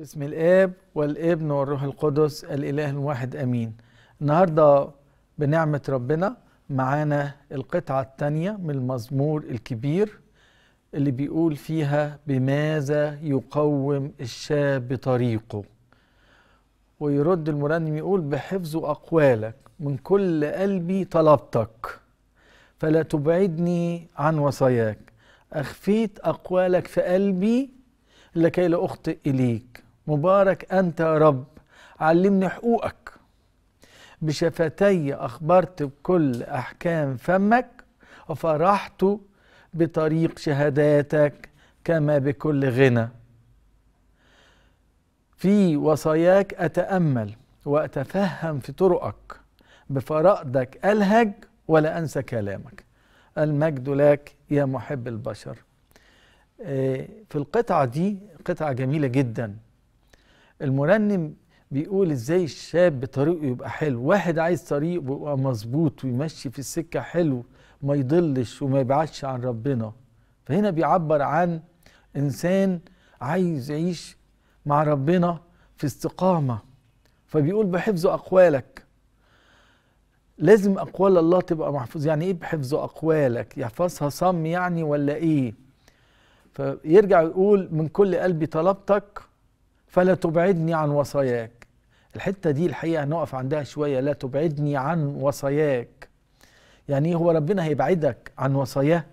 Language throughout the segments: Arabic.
بسم الاب والابن والروح القدس الاله الواحد امين النهارده بنعمه ربنا معانا القطعه الثانيه من المزمور الكبير اللي بيقول فيها بماذا يقوم الشاب طريقه ويرد المرنم يقول بحفظ اقوالك من كل قلبي طلبتك فلا تبعدني عن وصاياك اخفيت اقوالك في قلبي لكي لا اخطئ اليك مبارك أنت يا رب علمني حقوقك بشفتي أخبرت بكل أحكام فمك وفرحت بطريق شهاداتك كما بكل غنى في وصاياك أتأمل وأتفهم في طرقك بفرائدك ألهج ولا أنسى كلامك المجد لك يا محب البشر آه، في القطعة دي قطعة جميلة جداً المرنم بيقول ازاي الشاب طريقه يبقى حلو واحد عايز طريقه يبقى مظبوط ويمشي في السكة حلو ما يضلش وما يبعدش عن ربنا فهنا بيعبر عن إنسان عايز يعيش مع ربنا في استقامة فبيقول بحفظ أقوالك لازم أقوال الله تبقى محفوظ يعني إيه بحفظ أقوالك يحفظها صم يعني ولا إيه فيرجع يقول من كل قلبي طلبتك فلا تبعدني عن وصاياك الحتة دي الحقيقة هنقف عندها شوية لا تبعدني عن وصاياك يعني ايه هو ربنا هيبعدك عن وصاياه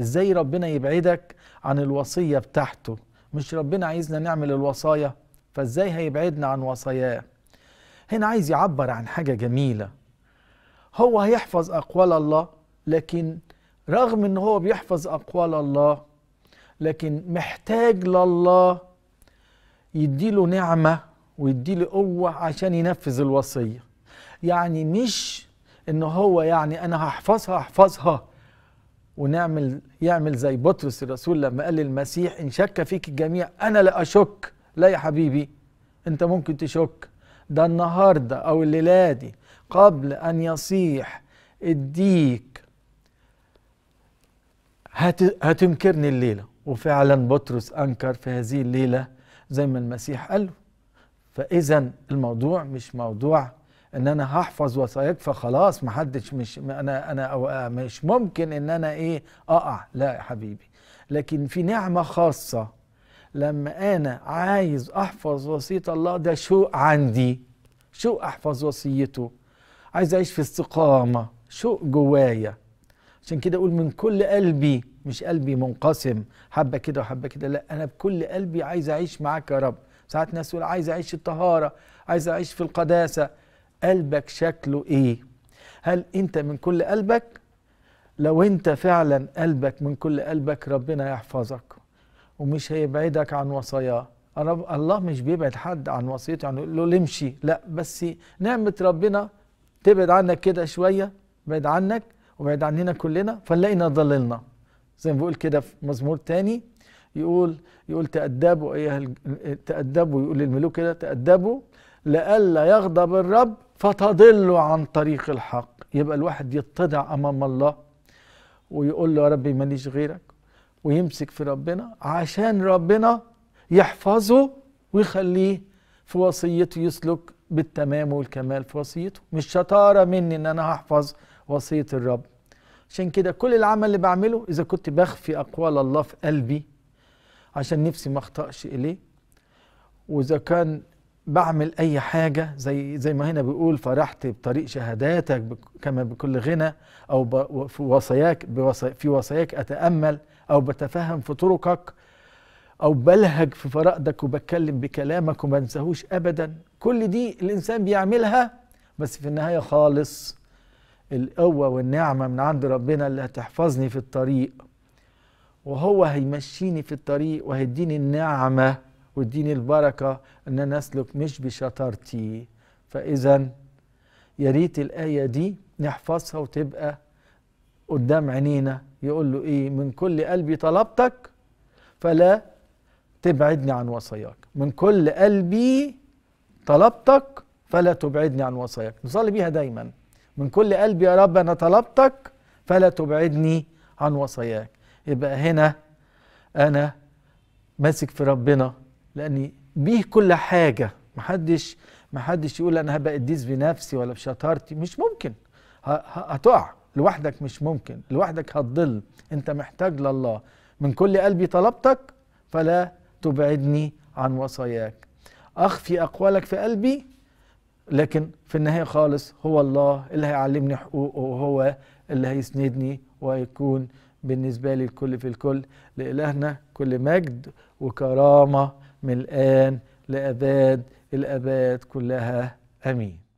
ازاي ربنا يبعدك عن الوصية بتاعته مش ربنا عايزنا نعمل الوصايا فازاي هيبعدنا عن وصاياه هنا عايز يعبر عن حاجة جميلة هو هيحفظ أقوال الله لكن رغم ان هو بيحفظ أقوال الله لكن محتاج لله يديله نعمة ويديله قوة عشان ينفذ الوصية يعني مش ان هو يعني انا هحفظها احفظها ونعمل يعمل زي بطرس الرسول لما قال للمسيح ان شك فيك الجميع انا لا اشك لا يا حبيبي انت ممكن تشك ده النهارده او الليله دي قبل ان يصيح الديك هت... هتنكرني الليله وفعلا بطرس انكر في هذه الليله زي ما المسيح قال له فاذا الموضوع مش موضوع ان انا هحفظ وثائق فخلاص ما حدش مش انا انا آه، مش ممكن ان انا ايه اقع لا يا حبيبي لكن في نعمه خاصه لما انا عايز احفظ وصيه الله ده شوق عندي شوق احفظ وصيته عايز اعيش في استقامه شوق جوايا عشان كده اقول من كل قلبي مش قلبي منقسم حبه كده وحبه كده لا انا بكل قلبي عايز اعيش معاك يا رب ساعات ناس تقول عايز اعيش الطهاره عايز اعيش في القداسه قلبك شكله ايه هل انت من كل قلبك لو انت فعلا قلبك من كل قلبك ربنا يحفظك ومش هيبعدك عن وصاياه الله مش بيبعد حد عن وصيته يعني يقول له امشي لا بس نعمه ربنا تبعد عنك كده شويه بعد عنك وبعد عننا كلنا فنلاقي ضللنا زي ما بيقول كده في مزمور تاني يقول يقول تأدبوا أيها تأدبوا يقول للملوك كده تأدبوا لئلا يغضب الرب فتضلوا عن طريق الحق يبقى الواحد يتضع أمام الله ويقول له يا ربي ماليش غيرك ويمسك في ربنا عشان ربنا يحفظه ويخليه في وصيته يسلك بالتمام والكمال في وصيته مش شطارة مني ان انا هحفظ وصية الرب عشان كده كل العمل اللي بعمله إذا كنت بخفي أقوال الله في قلبي عشان نفسي ما أخطأش إليه وإذا كان بعمل أي حاجة زي زي ما هنا بيقول فرحت بطريق شهاداتك كما بكل غنى أو في وصاياك في وصاياك أتأمل أو بتفهم في طرقك أو بلهج في فرائدك وبتكلم بكلامك وما انساهوش أبدا كل دي الإنسان بيعملها بس في النهاية خالص القوة والنعمة من عند ربنا اللي هتحفظني في الطريق وهو هيمشيني في الطريق وهيديني النعمة ويديني البركة ان انا اسلك مش بشطارتي فاذا يا ريت الآية دي نحفظها وتبقى قدام عينينا يقول له ايه من كل قلبي طلبتك فلا تبعدني عن وصاياك من كل قلبي طلبتك فلا تبعدني عن وصاياك نصلي بيها دايما من كل قلبي يا رب أنا طلبتك فلا تبعدني عن وصاياك يبقى هنا أنا ماسك في ربنا لأني بيه كل حاجة محدش محدش يقول أنا هبقى قديس بنفسي ولا بشطارتي مش ممكن هتقع لوحدك مش ممكن لوحدك هتضل أنت محتاج لله من كل قلبي طلبتك فلا تبعدني عن وصاياك أخفي أقوالك في قلبي لكن في النهايه خالص هو الله اللي هيعلمني حقوقه وهو اللي هيسندني ويكون بالنسبه لي الكل في الكل لالهنا كل مجد وكرامه من الان لاباد الاباد كلها امين